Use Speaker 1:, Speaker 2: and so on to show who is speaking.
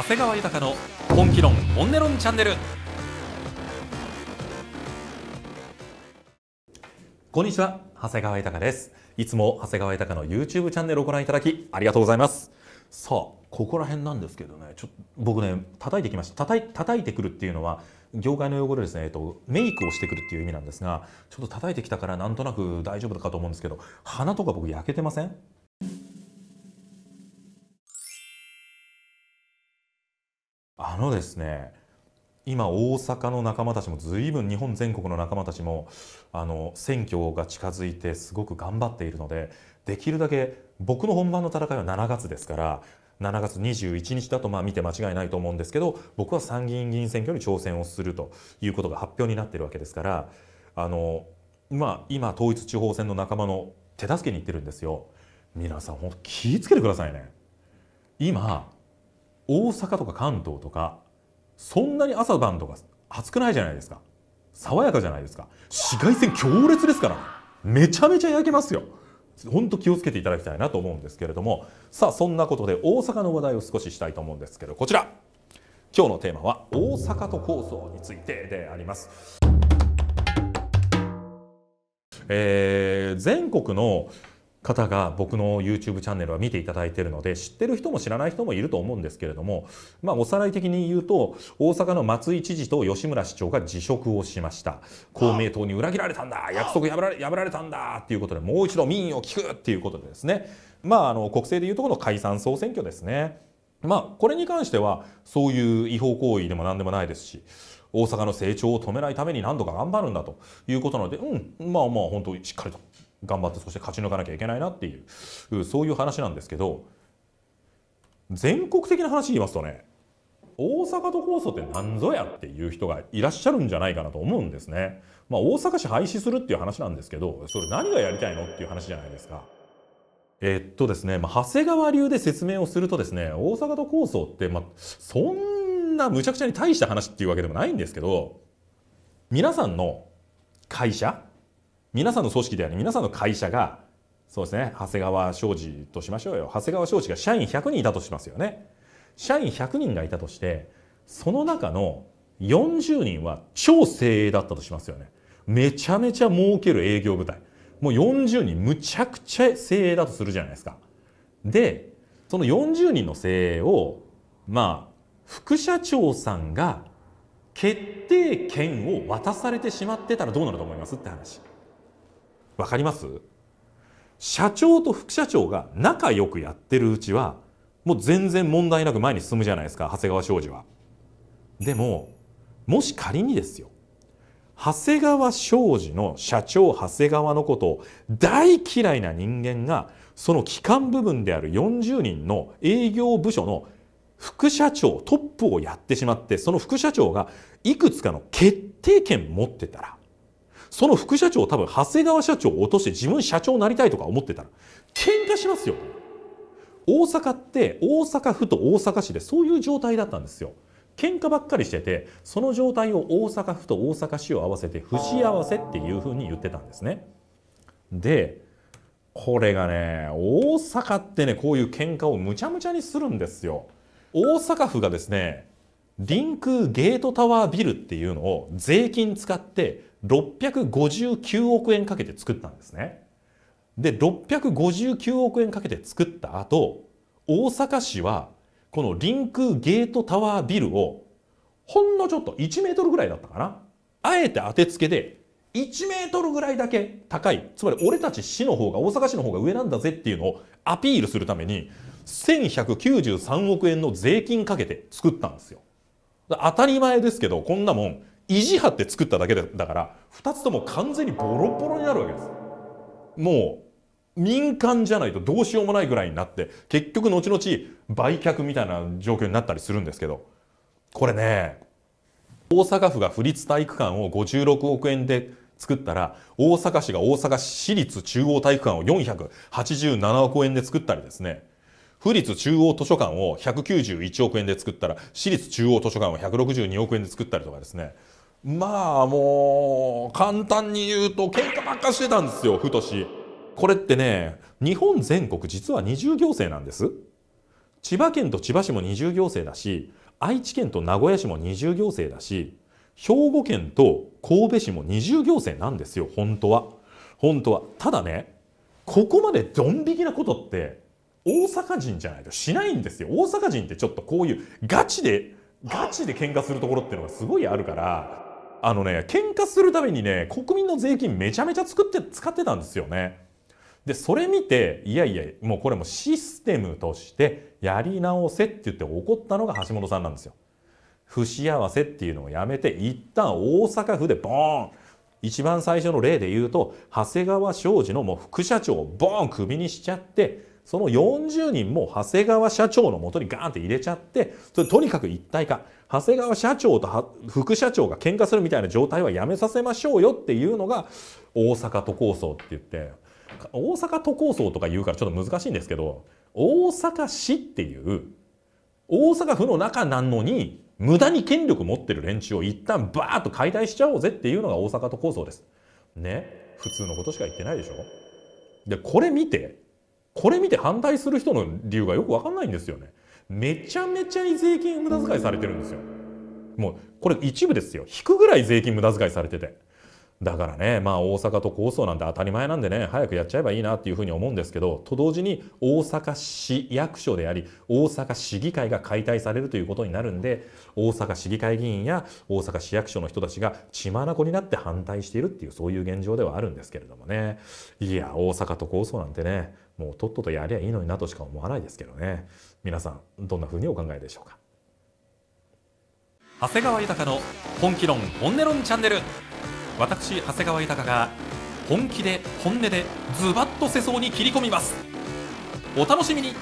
Speaker 1: 長谷川豊の本気論本音論チャンネルこんにちは長谷川豊ですいつも長谷川豊の YouTube チャンネルをご覧いただきありがとうございますさあここら辺なんですけどねちょっ僕ね叩いてきました叩い叩いてくるっていうのは業界の用語でですね、えっと、メイクをしてくるっていう意味なんですがちょっと叩いてきたからなんとなく大丈夫かと思うんですけど鼻とか僕焼けてませんあのですね今大阪の仲間たちもずいぶん日本全国の仲間たちもあの選挙が近づいてすごく頑張っているのでできるだけ僕の本番の戦いは7月ですから7月21日だとまあ見て間違いないと思うんですけど僕は参議院議員選挙に挑戦をするということが発表になってるわけですからあの、まあ、今統一地方選の仲間の手助けに行ってるんですよ。皆さん気をつけてくださいね。今大阪とか関東とかそんなに朝晩とか暑くないじゃないですか爽やかじゃないですか紫外線強烈ですからめちゃめちゃ焼けますよほんと気をつけていただきたいなと思うんですけれどもさあそんなことで大阪の話題を少ししたいと思うんですけどこちら今日のテーマは大阪都構想についてであります。えー、全国の方が僕の YouTube チャンネルは見ていただいているので知ってる人も知らない人もいると思うんですけれども、まあ、おさらい的に言うと大阪の松井知事と吉村市長が辞職をしました公明党に裏切られたんだ約束破られ破られたんだっていうことでもう一度民意を聞くっていうことでですねまああの国政でいうとこの解散総選挙ですね。まあ、これに関してはそういう違法行為でも何でもないですし大阪の成長を止めないために何度か頑張るんだということなのでうんまあまあ本当にしっかりと頑張ってそして勝ち抜かなきゃいけないなっていうそういう話なんですけど全国的な話言いますとね大阪都構想って何ぞやっていう人がいらっしゃるんじゃないかなと思うんですね。まあ、大阪市廃止するっていう話なんですけどそれ何がやりたいのっていう話じゃないですか。えっとですね、まあ、長谷川流で説明をするとですね大阪都構想って、まあ、そんなむちゃくちゃに大した話っていうわけでもないんですけど皆さんの会社皆さんの組織であり皆さんの会社がそうですね長谷川庄司としましょうよ長谷川庄司が社員100人いたとしますよね社員100人がいたとしてその中の40人は超精鋭だったとしますよねめちゃめちゃ儲ける営業部隊もう40人むちゃくちゃ精鋭だとするじゃないですかでその40人の精鋭をまあ副社長さんが決定権を渡されてしまってたらどうなると思いますって話。わかります社長と副社長が仲良くやってるうちは、もう全然問題なく前に進むじゃないですか、長谷川商事は。でも、もし仮にですよ、長谷川商事の社長長谷川のことを大嫌いな人間が、その機関部分である40人の営業部署の副社長トップをやってしまってその副社長がいくつかの決定権持ってたらその副社長多分長谷川社長を落として自分社長になりたいとか思ってたら喧嘩しますよ大阪って大阪府と大阪市でそういう状態だったんですよ喧嘩ばっかりしててその状態を大阪府と大阪市を合わせて不幸せっていうふうに言ってたんですねでこれがね大阪ってねこういう喧嘩をむちゃむちゃにするんですよ大阪府がですね臨空ゲートタワービルっていうのを税金使って659億円かけて作ったんですね。で、659億円かけて作った後、大阪市はこの臨空ゲートタワービルをほんのちょっと1メートルぐらいだったかな。あえて当てつけで1メートルぐらいだけ高い。つまり俺たち市の方が大阪市の方が上なんだぜっていうのをアピールするために1193億円の税金かけて作ったんですよ。当たり前ですけど、こんなもん意地張って作っただけだから2つとも完全にボロボロになるわけです。もう民間じゃないとどうしようもないぐらいになって結局後々売却みたいな状況になったりするんですけどこれね大阪府が府立体育館を56億円で作ったら大阪市が大阪市立中央体育館を487億円で作ったりですね府立中央図書館を191億円で作ったら市立中央図書館を162億円で作ったりとかですねまあもう簡単に言うと喧嘩ばっかしてたんですよ太しこれってね日本全国実は二重行政なんです千葉県と千葉市も二重行政だし愛知県と名古屋市も二重行政だし兵庫県と神戸市も二重行政なんですよ本当は本当はただねここまでドン引きなことって大阪人じゃないとしないんですよ大阪人ってちょっとこういうガチでガチで喧嘩するところっていうのがすごいあるからあのね喧嘩するためにね国民の税金めちゃめちゃ作って使ってたんですよね。でそれ見ていやいやもうこれもシステムとしてやり直せって言って怒ったのが橋本さんなんですよ。不幸せっていうのをやめて一旦大阪府でボーン一番最初の例で言うと長谷川庄司のもう副社長をボーンクビにしちゃってその40人も長谷川社長のもとにガーンって入れちゃって、それとにかく一体化。長谷川社長と副社長が喧嘩するみたいな状態はやめさせましょうよっていうのが、大阪都構想って言って、大阪都構想とか言うからちょっと難しいんですけど、大阪市っていう、大阪府の中なのに、無駄に権力持ってる連中を一旦バーッと解体しちゃおうぜっていうのが大阪都構想です。ね。普通のことしか言ってないでしょで、これ見て、これ見て反対する人の理由がよく分かんないんですよね。めちゃめちゃに税金無駄遣いされてるんですよ。もうこれ一部ですよ。引くぐらい税金無駄遣いされてて。だからね、まあ、大阪と構想なんて当たり前なんでね早くやっちゃえばいいなっていうふうに思うんですけどと同時に大阪市役所であり大阪市議会が解体されるということになるんで大阪市議会議員や大阪市役所の人たちが血眼になって反対しているっていうそういう現状ではあるんですけれどもねいや大阪都構想なんてねもうとっととやりゃいいのになとしか思わないですけどね皆さんどんなふうにお考えでしょうか長谷川豊の本気論本音論チャンネル私長谷川豊が本気で本音でズバッと世相に切り込みますお楽しみに